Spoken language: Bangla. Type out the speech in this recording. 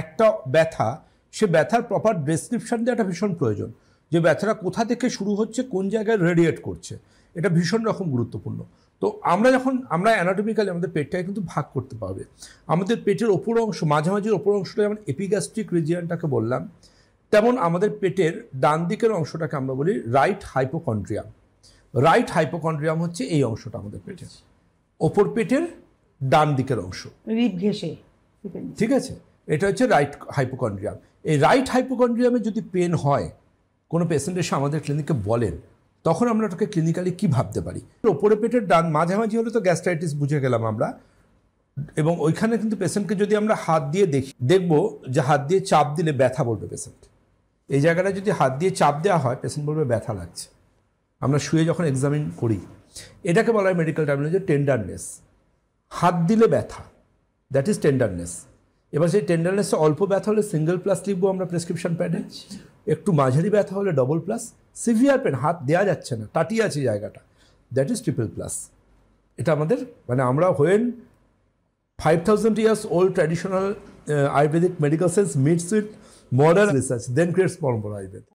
একটা ব্যথা সে ব্যথার প্রপার ডেসক্রিপশান দেওয়াটা ভীষণ প্রয়োজন যে ব্যথাটা কোথা থেকে শুরু হচ্ছে কোন জায়গায় রেডিয়েট করছে এটা ভীষণ রকম গুরুত্বপূর্ণ তো আমরা যখন আমরা অ্যানাটমিক্যালি আমাদের পেটটাকে কিন্তু ভাগ করতে পারবে আমাদের পেটের ওপর অংশ মাঝামাঝির ওপর অংশটা যেমন এপিগ্যাস্ট্রিক রিজিয়ানটাকে বললাম তেমন আমাদের পেটের ডান দিকের অংশটাকে আমরা বলি রাইট হাইপোকন্ড্রিয়াম রাইট হাইপোকন্ড্রিয়াম হচ্ছে এই অংশটা আমাদের পেটের আচ্ছা। ওপর পেটের ডান দিকের অংশ ঠিক আছে এটা হচ্ছে রাইট হাইপোকন্ড্রিয়াম এই রাইট হাইপোকন্ড্রিয়ামে যদি পেন হয় কোনো পেশেন্ট এসে আমাদের ক্লিনিকে বলেন তখন আমরা ওটাকে ক্লিনিক্যালি কী ভাবতে পারি ওপরে পেটের ডান মাঝামাঝি হলে তো গ্যাস্ট্রাইটিস বুঝে গেলাম আমরা এবং ওইখানে কিন্তু পেশেন্টকে যদি আমরা হাত দিয়ে দেখি দেখব যে হাত দিয়ে চাপ দিলে ব্যথা বলবে পেশেন্ট এই জায়গাটা যদি হাত দিয়ে চাপ দেওয়া হয় পেশেন্ট বলবে ব্যথা লাগছে আমরা শুয়ে যখন এক্সামিন করি এটাকে বলা হয় মেডিকেল টার্মিনোলজি টেন্ডারনেস হাত দিলে ব্যথা দ্যাট ইজ টেন্ডারনেস এবার সেই টেন্ডারনেসে অল্প ব্যথা হলে সিঙ্গেল প্লাস লিখবো আমরা প্রেসক্রিপশন প্যাডে একটু মাঝারি ব্যথা হলে ডবল প্লাস সিভিয়ার পেন হাত দেওয়া যাচ্ছে না টাটিয়ে আছে জায়গাটা দ্যাট ইজ ট্রিপল প্লাস এটা আমাদের মানে আমরা when five thousand years old traditional Ayurvedic medical science meets with modern research then creates Parampara Ayurveda